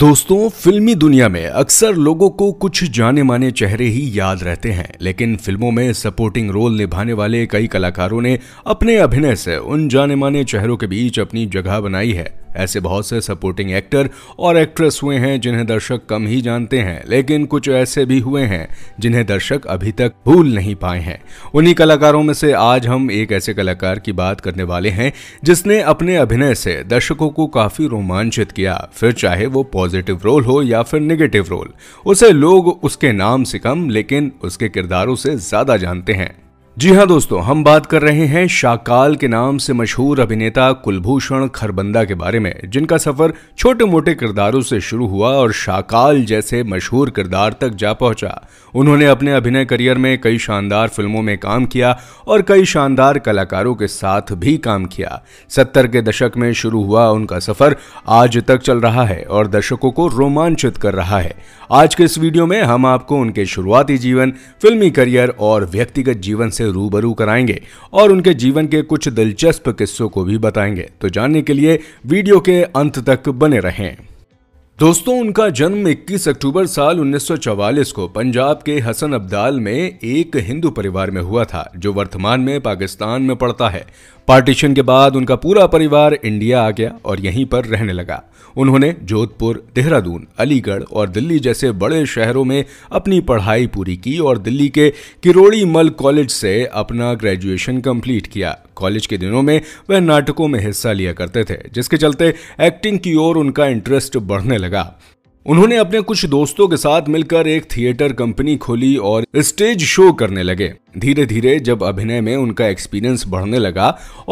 दोस्तों फिल्मी दुनिया में अक्सर लोगों को कुछ जाने माने चेहरे ही याद रहते हैं लेकिन फिल्मों में सपोर्टिंग रोल निभाने वाले कई कलाकारों ने अपने अभिनय से उन जाने माने चेहरों के बीच अपनी जगह बनाई है ऐसे बहुत से सपोर्टिंग एक्टर और एक्ट्रेस हुए हैं जिन्हें दर्शक कम ही जानते हैं लेकिन कुछ ऐसे भी हुए हैं जिन्हें दर्शक अभी तक भूल नहीं पाए हैं उन्हीं कलाकारों में से आज हम एक ऐसे कलाकार की बात करने वाले हैं जिसने अपने अभिनय से दर्शकों को काफी रोमांचित किया फिर चाहे वो पॉजिटिव रोल हो या फिर निगेटिव रोल उसे लोग उसके नाम से कम लेकिन उसके किरदारों से ज्यादा जानते हैं जी हाँ दोस्तों हम बात कर रहे हैं शाकाल के नाम से मशहूर अभिनेता कुलभूषण खरबंदा के बारे में जिनका सफर छोटे मोटे किरदारों से शुरू हुआ और शाकाल जैसे मशहूर किरदार तक जा पहुंचा उन्होंने अपने अभिनय करियर में कई शानदार फिल्मों में काम किया और कई शानदार कलाकारों के साथ भी काम किया सत्तर के दशक में शुरू हुआ उनका सफर आज तक चल रहा है और दर्शकों को रोमांचित कर रहा है आज के इस वीडियो में हम आपको उनके शुरुआती जीवन फिल्मी करियर और व्यक्तिगत जीवन से से रूबरू कराएंगे और उनके जीवन के कुछ दिलचस्प किस्सों को भी बताएंगे तो जानने के लिए वीडियो के अंत तक बने रहें दोस्तों उनका जन्म 21 अक्टूबर साल 1944 को पंजाब के हसन अब्दाल में एक हिंदू परिवार में हुआ था जो वर्तमान में पाकिस्तान में पड़ता है पार्टीशन के बाद उनका पूरा परिवार इंडिया आ गया और यहीं पर रहने लगा उन्होंने जोधपुर देहरादून अलीगढ़ और दिल्ली जैसे बड़े शहरों में अपनी पढ़ाई पूरी की और दिल्ली के किरोड़ी मल कॉलेज से अपना ग्रेजुएशन कंप्लीट किया कॉलेज के दिनों में वह नाटकों में हिस्सा लिया करते थे जिसके चलते एक्टिंग की ओर उनका इंटरेस्ट बढ़ने लगा उन्होंने अपने कुछ दोस्तों के साथ मिलकर एक थिएटर कंपनी खोली और स्टेज शो करने लगे धीरे धीरे जब अभिनय में उनका एक्सपीरियंस बढ़ने लगा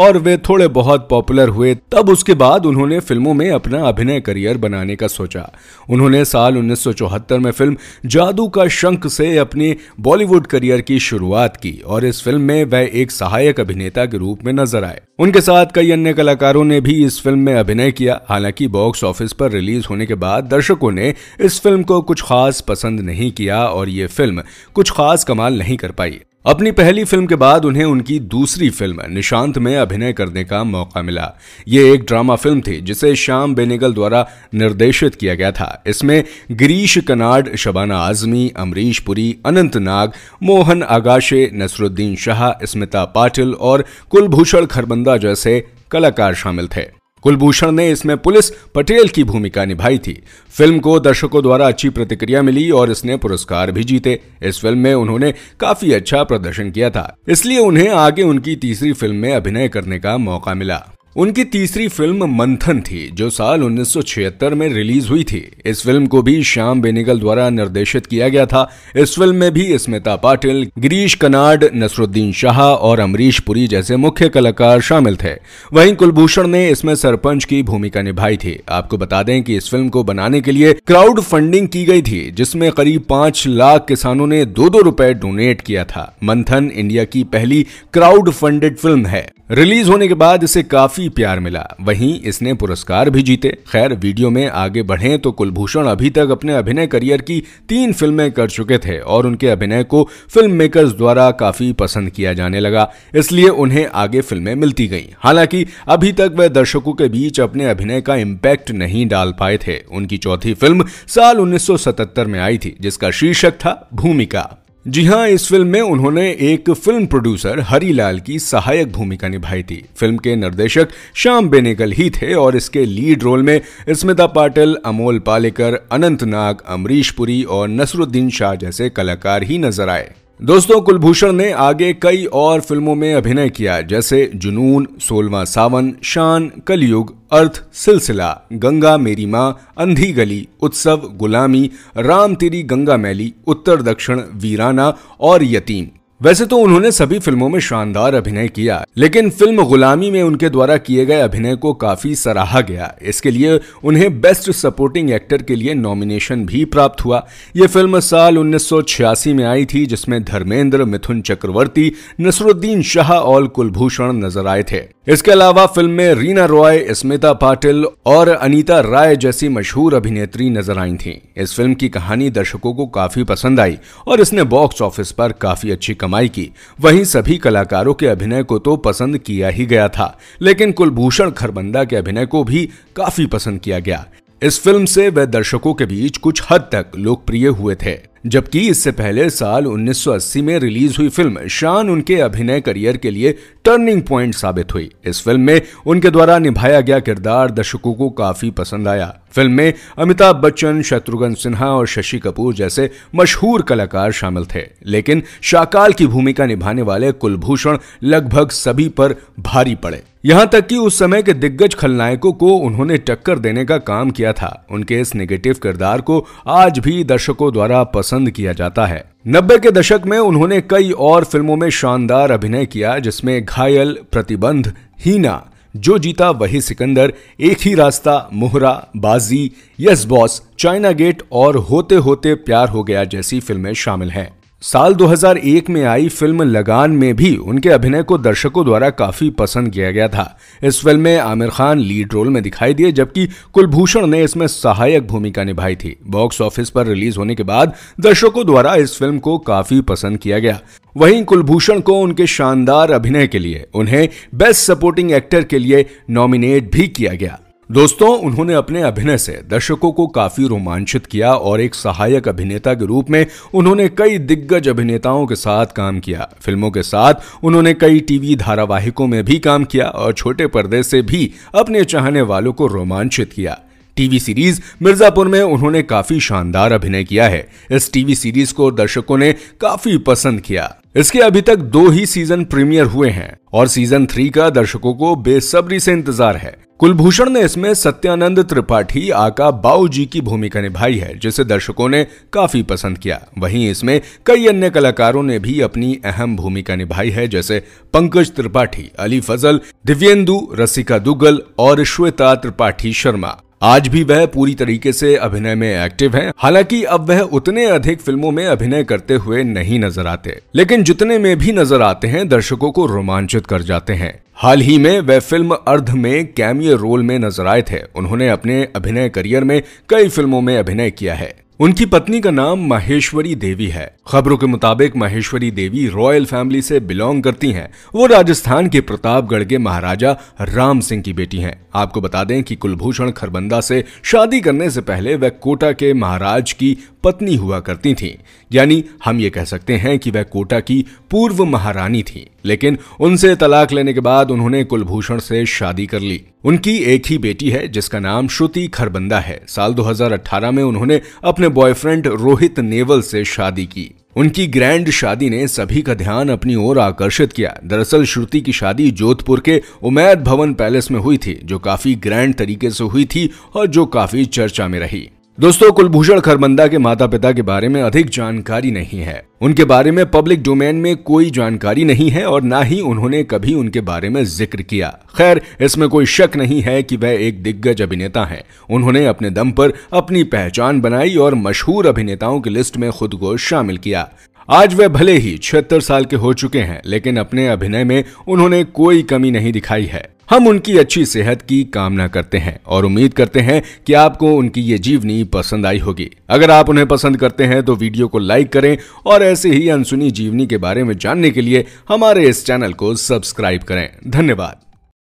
और वे थोड़े बहुत पॉपुलर हुए तब उसके बाद उन्होंने फिल्मों में अपना अभिनय करियर बनाने का सोचा उन्होंने साल 1974 में फिल्म जादू का शंख से अपनी बॉलीवुड करियर की शुरुआत की और इस फिल्म में वह एक सहायक अभिनेता के रूप में नजर आए उनके साथ कई अन्य कलाकारों ने भी इस फिल्म में अभिनय किया हालांकि बॉक्स ऑफिस पर रिलीज होने के बाद दर्शकों ने ने इस फिल्म को कुछ खास पसंद नहीं किया और ये फिल्म कुछ खास कमाल नहीं कर पाई अपनी पहली फिल्म के बाद उन्हें उनकी दूसरी फिल्म निशांत में अभिनय करने का मौका मिला ये एक ड्रामा फिल्म थी जिसे श्याम बेनेगल द्वारा निर्देशित किया गया था इसमें गिरीश कनाड शबाना आजमी अमरीश पुरी अनंत नाग मोहन आगाशे नसरुद्दीन शाह स्मिता पाटिल और कुलभूषण खरबंदा जैसे कलाकार शामिल थे कुलभूषण ने इसमें पुलिस पटेल की भूमिका निभाई थी फिल्म को दर्शकों द्वारा अच्छी प्रतिक्रिया मिली और इसने पुरस्कार भी जीते इस फिल्म में उन्होंने काफी अच्छा प्रदर्शन किया था इसलिए उन्हें आगे उनकी तीसरी फिल्म में अभिनय करने का मौका मिला उनकी तीसरी फिल्म मंथन थी जो साल 1976 में रिलीज हुई थी इस फिल्म को भी श्याम बेनेगल द्वारा निर्देशित किया गया था इस फिल्म में भी स्मिता पाटिल गिरीश कनाड नसरुद्दीन शाह और अमरीश पुरी जैसे मुख्य कलाकार शामिल थे वहीं कुलभूषण ने इसमें सरपंच की भूमिका निभाई थी आपको बता दें कि इस फिल्म को बनाने के लिए क्राउड फंडिंग की गई थी जिसमें करीब पांच लाख किसानों ने दो दो रूपए डोनेट किया था मंथन इंडिया की पहली क्राउड फंडेड फिल्म है रिलीज होने के बाद इसे काफी काफी प्यार मिला वहीं इसने पुरस्कार भी जीते खैर वीडियो में आगे बढ़े तो कुलभूषण अभी तक अपने अभिनय करियर की तीन फिल्में कर चुके थे और उनके अभिनय को फिल्म मेकर्स द्वारा काफी पसंद किया जाने लगा इसलिए उन्हें आगे फिल्में मिलती गईं हालांकि अभी तक वह दर्शकों के बीच अपने अभिनय का इम्पैक्ट नहीं डाल पाए थे उनकी चौथी फिल्म साल 1977 में आई थी जिसका शीर्षक था भूमिका जी हाँ इस फिल्म में उन्होंने एक फिल्म प्रोड्यूसर हरिलाल की सहायक भूमिका निभाई थी फिल्म के निर्देशक श्याम बेनेगल ही थे और इसके लीड रोल में स्मिता पाटिल अमोल पालेकर अनंत नाग अमरीश पुरी और नसरुद्दीन शाह जैसे कलाकार ही नजर आए दोस्तों कुलभूषण ने आगे कई और फिल्मों में अभिनय किया जैसे जुनून सोलवा सावन शान कलयुग अर्थ सिलसिला गंगा मेरी माँ अंधी गली उत्सव गुलामी राम तेरी गंगा मैली उत्तर दक्षिण वीराना और यतीम वैसे तो उन्होंने सभी फिल्मों में शानदार अभिनय किया लेकिन फिल्म गुलामी में उनके द्वारा किए गए अभिनय को काफी सराहा गया इसके लिए उन्हें बेस्ट सपोर्टिंग एक्टर के लिए नॉमिनेशन भी प्राप्त हुआ यह फिल्म साल उन्नीस में आई थी जिसमें धर्मेंद्र मिथुन चक्रवर्ती नसरुद्दीन शाह और कुलभूषण नजर आए थे इसके अलावा फिल्म में रीना रॉय स्मिता पाटिल और अनीता राय जैसी मशहूर अभिनेत्री नजर आई थी इस फिल्म की कहानी दर्शकों को काफी पसंद आई और इसने बॉक्स ऑफिस पर काफी अच्छी कमाई की वहीं सभी कलाकारों के अभिनय को तो पसंद किया ही गया था लेकिन कुलभूषण खरबंदा के अभिनय को भी काफी पसंद किया गया इस फिल्म से वे दर्शकों के बीच कुछ हद तक लोकप्रिय हुए थे जबकि इससे पहले साल 1980 में रिलीज हुई फिल्म शान उनके अभिनय करियर के लिए टर्निंग पॉइंट साबित हुई इस फिल्म में उनके द्वारा निभाया गया किरदार दर्शकों को काफी पसंद आया फिल्म में अमिताभ बच्चन शत्रुघ्न सिन्हा और शशि कपूर जैसे मशहूर कलाकार शामिल थे लेकिन शाकाल की भूमिका निभाने वाले कुलभूषण लगभग सभी पर भारी पड़े यहां तक कि उस समय के दिग्गज खलनायकों को उन्होंने टक्कर देने का काम किया था उनके इस नेगेटिव किरदार को आज भी दर्शकों द्वारा पसंद किया जाता है नब्बे के दशक में उन्होंने कई और फिल्मों में शानदार अभिनय किया जिसमें घायल प्रतिबंध हीना जो जीता वही सिकंदर एक ही रास्ता मोहरा बाजी यस बॉस चाइना गेट और होते होते प्यार हो गया जैसी फिल्में शामिल हैं साल 2001 में आई फिल्म लगान में भी उनके अभिनय को दर्शकों द्वारा काफी पसंद किया गया था इस फिल्म में आमिर खान लीड रोल में दिखाई दिए जबकि कुलभूषण ने इसमें सहायक भूमिका निभाई थी बॉक्स ऑफिस पर रिलीज होने के बाद दर्शकों द्वारा इस फिल्म को काफी पसंद किया गया वहीं कुलभूषण को उनके शानदार अभिनय के लिए उन्हें बेस्ट सपोर्टिंग एक्टर के लिए नॉमिनेट भी किया गया दोस्तों उन्होंने अपने अभिनय से दर्शकों को काफी रोमांचित किया और एक सहायक अभिनेता के रूप में उन्होंने कई दिग्गज अभिनेताओं के साथ काम किया फिल्मों के साथ उन्होंने कई टीवी धारावाहिकों में भी काम किया और छोटे पर्दे से भी अपने चाहने वालों को रोमांचित किया टीवी सीरीज मिर्जापुर में उन्होंने काफी शानदार अभिनय किया है इस टीवी सीरीज को दर्शकों ने काफी पसंद किया इसके अभी तक दो ही सीजन प्रीमियर हुए हैं और सीजन थ्री का दर्शकों को बेसब्री से इंतजार है कुलभूषण ने इसमें सत्यानंद त्रिपाठी आका बाऊ जी की भूमिका निभाई है जिसे दर्शकों ने काफी पसंद किया वहीं इसमें कई अन्य कलाकारों ने भी अपनी अहम भूमिका निभाई है जैसे पंकज त्रिपाठी अली फजल दिव्येंदु रसिका दुगल और श्वेता त्रिपाठी शर्मा आज भी वह पूरी तरीके से अभिनय में एक्टिव हैं हालांकि अब वह उतने अधिक फिल्मों में अभिनय करते हुए नहीं नजर आते लेकिन जितने में भी नजर आते हैं दर्शकों को रोमांचित कर जाते हैं हाल ही में वह फिल्म अर्ध में कैमियर रोल में नजर आए थे उन्होंने अपने अभिनय करियर में कई फिल्मों में अभिनय किया है उनकी पत्नी का नाम महेश्वरी देवी है खबरों के मुताबिक महेश्वरी देवी रॉयल फैमिली से बिलोंग करती हैं वो राजस्थान के प्रतापगढ़ के महाराजा राम सिंह की बेटी हैं आपको बता दें कि कुलभूषण खरबंदा से शादी करने से पहले वह कोटा के महाराज की पत्नी हुआ करती थीं यानी हम ये कह सकते हैं कि वह कोटा की पूर्व महारानी थी लेकिन उनसे तलाक लेने के बाद उन्होंने कुलभूषण से शादी कर ली उनकी एक ही बेटी है जिसका नाम श्रुति खरबंदा है साल 2018 में उन्होंने अपने बॉयफ्रेंड रोहित नेवल से शादी की उनकी ग्रैंड शादी ने सभी का ध्यान अपनी ओर आकर्षित किया दरअसल श्रुति की शादी जोधपुर के उमैद भवन पैलेस में हुई थी जो काफी ग्रैंड तरीके से हुई थी और जो काफी चर्चा में रही दोस्तों कुलभूषण खरबंदा के माता पिता के बारे में अधिक जानकारी नहीं है उनके बारे में पब्लिक डोमेन में कोई जानकारी नहीं है और ना ही उन्होंने कभी उनके बारे में जिक्र किया खैर इसमें कोई शक नहीं है कि वह एक दिग्गज अभिनेता हैं उन्होंने अपने दम पर अपनी पहचान बनाई और मशहूर अभिनेताओं की लिस्ट में खुद को शामिल किया आज वे भले ही छिहत्तर साल के हो चुके हैं लेकिन अपने अभिनय में उन्होंने कोई कमी नहीं दिखाई है हम उनकी अच्छी सेहत की कामना करते हैं और उम्मीद करते हैं कि आपको उनकी ये जीवनी पसंद आई होगी अगर आप उन्हें पसंद करते हैं तो वीडियो को लाइक करें और ऐसे ही अनसुनी जीवनी के बारे में जानने के लिए हमारे इस चैनल को सब्सक्राइब करें धन्यवाद